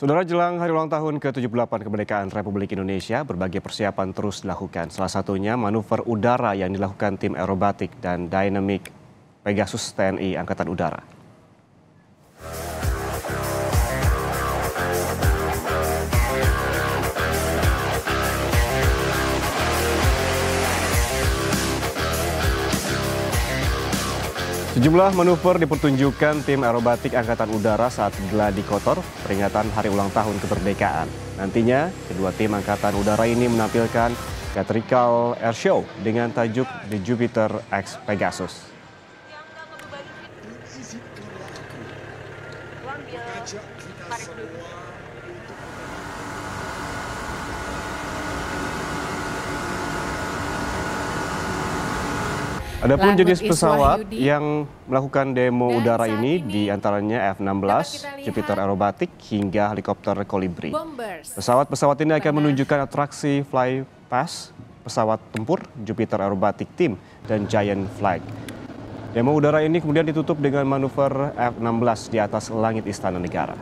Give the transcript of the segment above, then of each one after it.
Saudara jelang hari ulang tahun ke-78 kemerdekaan Republik Indonesia, berbagai persiapan terus dilakukan. Salah satunya manuver udara yang dilakukan tim aerobatik dan dynamic Pegasus TNI Angkatan Udara. Sejumlah manuver dipertunjukkan tim aerobatik Angkatan Udara saat geladi kotor peringatan Hari Ulang Tahun Kemerdekaan. Nantinya, kedua tim Angkatan Udara ini menampilkan theatrical air show dengan tajuk The Jupiter X Pegasus. Adapun jenis pesawat yang melakukan demo Dan udara ini, ini diantaranya F-16, Jupiter Aerobatic hingga helikopter Colibri. Pesawat-pesawat ini akan menunjukkan atraksi fly pass pesawat tempur Jupiter Aerobatic Team dan Giant Flag. Demo udara ini kemudian ditutup dengan manuver F-16 di atas langit Istana Negara.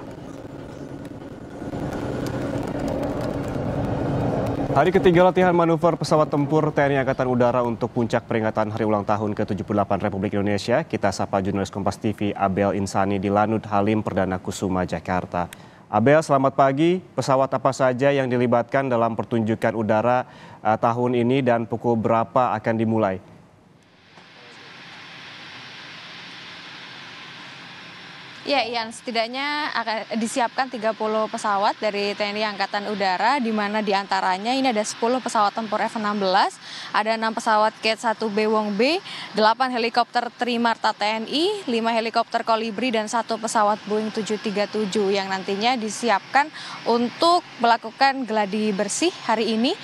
Hari ketiga latihan manuver pesawat tempur TNI Angkatan Udara untuk puncak peringatan Hari Ulang Tahun ke-78 Republik Indonesia, kita sapa jurnalis Kompas TV Abel Insani di Lanud Halim Perdana Kusuma, Jakarta. Abel, selamat pagi. Pesawat apa saja yang dilibatkan dalam pertunjukan udara uh, tahun ini dan pukul berapa akan dimulai? Ya, yang setidaknya akan disiapkan 30 pesawat dari TNI Angkatan Udara, di mana di antaranya ini ada 10 pesawat tempur F-16, ada 6 pesawat Cat-1B Wong B, 8 helikopter Trimarta TNI, 5 helikopter Kolibri, dan satu pesawat Boeing 737 yang nantinya disiapkan untuk melakukan geladi bersih hari ini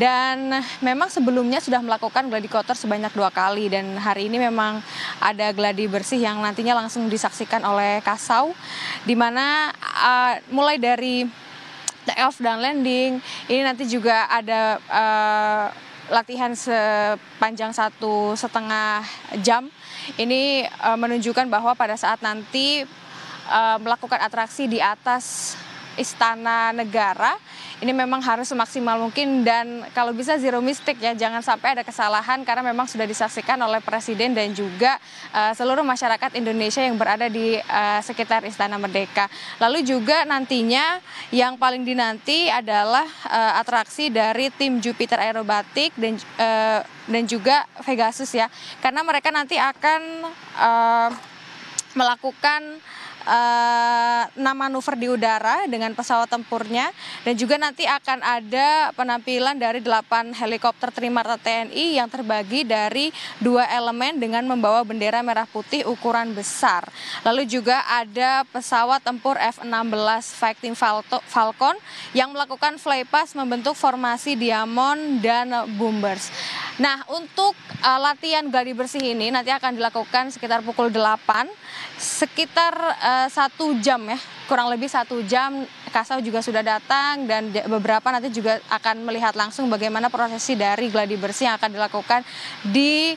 dan memang sebelumnya sudah melakukan gladi kotor sebanyak dua kali dan hari ini memang ada gladi bersih yang nantinya langsung disaksikan oleh Kasau di mana uh, mulai dari off dan landing ini nanti juga ada uh, latihan sepanjang satu setengah jam ini uh, menunjukkan bahwa pada saat nanti uh, melakukan atraksi di atas istana negara ini memang harus semaksimal mungkin dan kalau bisa zero mistake ya jangan sampai ada kesalahan karena memang sudah disaksikan oleh Presiden dan juga uh, seluruh masyarakat Indonesia yang berada di uh, sekitar Istana Merdeka. Lalu juga nantinya yang paling dinanti adalah uh, atraksi dari tim Jupiter Aerobatik dan uh, dan juga Vegasus ya karena mereka nanti akan uh, melakukan Eh, enam manuver di udara dengan pesawat tempurnya dan juga nanti akan ada penampilan dari delapan helikopter Trimata TNI yang terbagi dari dua elemen dengan membawa bendera merah putih ukuran besar. Lalu juga ada pesawat tempur F-16 Fighting Falcon yang melakukan flypass membentuk formasi diamond dan bombers. Nah, untuk uh, latihan gladi bersih ini nanti akan dilakukan sekitar pukul 8, sekitar eh, satu uh, jam ya, kurang lebih satu jam. Kasau juga sudah datang dan beberapa nanti juga akan melihat langsung bagaimana prosesi dari gladi bersih yang akan dilakukan di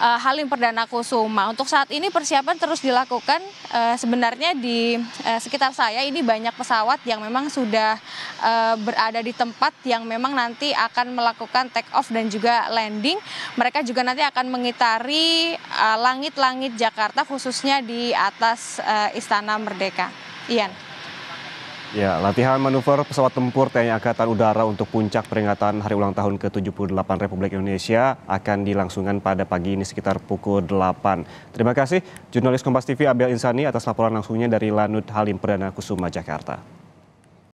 uh, eh, Halim Perdana Kusuma. Untuk saat ini persiapan terus dilakukan uh, sebenarnya di uh, sekitar saya ini banyak pesawat yang memang sudah uh, berada di tempat yang memang nanti akan melakukan take off dan juga landing. Mereka juga nanti akan mengitari langit-langit uh, Jakarta khususnya di atas uh, Istana Merdeka. Ian. Ya, latihan manuver pesawat tempur TNI Angkatan Udara untuk puncak peringatan Hari Ulang Tahun ke-78 Republik Indonesia akan dilangsungkan pada pagi ini sekitar pukul 8. Terima kasih jurnalis Kompas TV Abel Insani atas laporan langsungnya dari Lanut Halim Perdana Kusuma Jakarta.